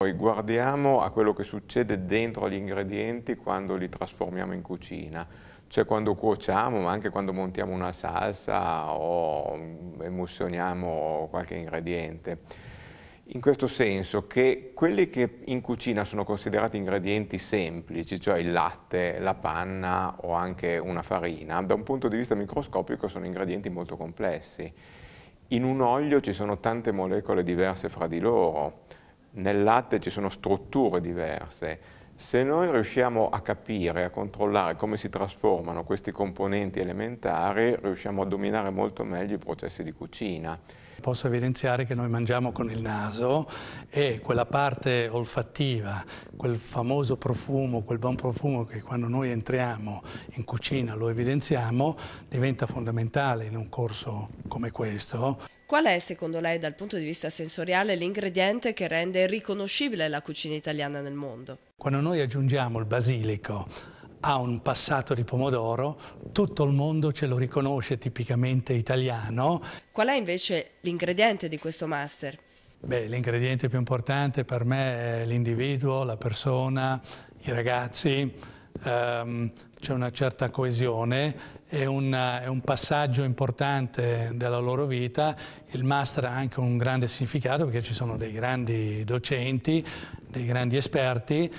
Poi guardiamo a quello che succede dentro agli ingredienti quando li trasformiamo in cucina, cioè quando cuociamo, ma anche quando montiamo una salsa o mm, emulsioniamo qualche ingrediente. In questo senso che quelli che in cucina sono considerati ingredienti semplici, cioè il latte, la panna o anche una farina, da un punto di vista microscopico sono ingredienti molto complessi. In un olio ci sono tante molecole diverse fra di loro, nel latte ci sono strutture diverse. Se noi riusciamo a capire, a controllare come si trasformano questi componenti elementari, riusciamo a dominare molto meglio i processi di cucina. Posso evidenziare che noi mangiamo con il naso e quella parte olfattiva, quel famoso profumo, quel buon profumo che quando noi entriamo in cucina lo evidenziamo, diventa fondamentale in un corso come questo. Qual è, secondo lei, dal punto di vista sensoriale, l'ingrediente che rende riconoscibile la cucina italiana nel mondo? Quando noi aggiungiamo il basilico a un passato di pomodoro, tutto il mondo ce lo riconosce tipicamente italiano. Qual è invece l'ingrediente di questo master? Beh, l'ingrediente più importante per me è l'individuo, la persona, i ragazzi, ehm, c'è una certa coesione, è un, è un, passaggio importante della loro vita, il master ha anche un grande significato perché ci sono dei grandi docenti, dei grandi esperti.